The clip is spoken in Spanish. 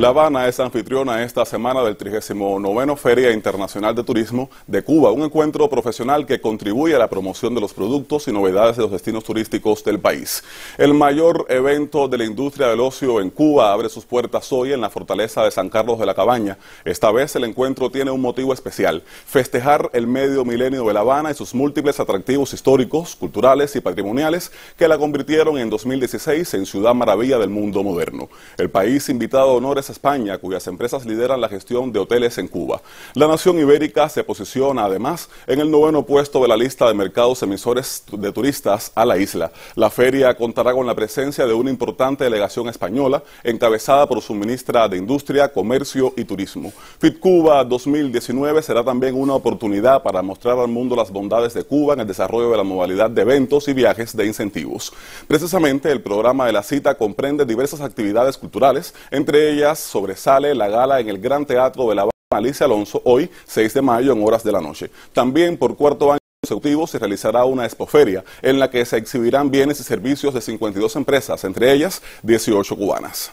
La Habana es anfitriona esta semana del 39 Feria Internacional de Turismo de Cuba, un encuentro profesional que contribuye a la promoción de los productos y novedades de los destinos turísticos del país. El mayor evento de la industria del ocio en Cuba abre sus puertas hoy en la fortaleza de San Carlos de la Cabaña. Esta vez el encuentro tiene un motivo especial, festejar el medio milenio de La Habana y sus múltiples atractivos históricos, culturales y patrimoniales que la convirtieron en 2016 en Ciudad Maravilla del Mundo Moderno. El país invitado honores España, cuyas empresas lideran la gestión de hoteles en Cuba. La nación ibérica se posiciona además en el noveno puesto de la lista de mercados emisores de turistas a la isla. La feria contará con la presencia de una importante delegación española encabezada por su ministra de Industria, Comercio y Turismo. Fit Cuba 2019 será también una oportunidad para mostrar al mundo las bondades de Cuba en el desarrollo de la modalidad de eventos y viajes de incentivos. Precisamente el programa de la cita comprende diversas actividades culturales, entre ellas sobresale la gala en el Gran Teatro de La Habana Alicia Alonso hoy, 6 de mayo, en horas de la noche. También por cuarto año consecutivo se realizará una expoferia en la que se exhibirán bienes y servicios de 52 empresas, entre ellas 18 cubanas.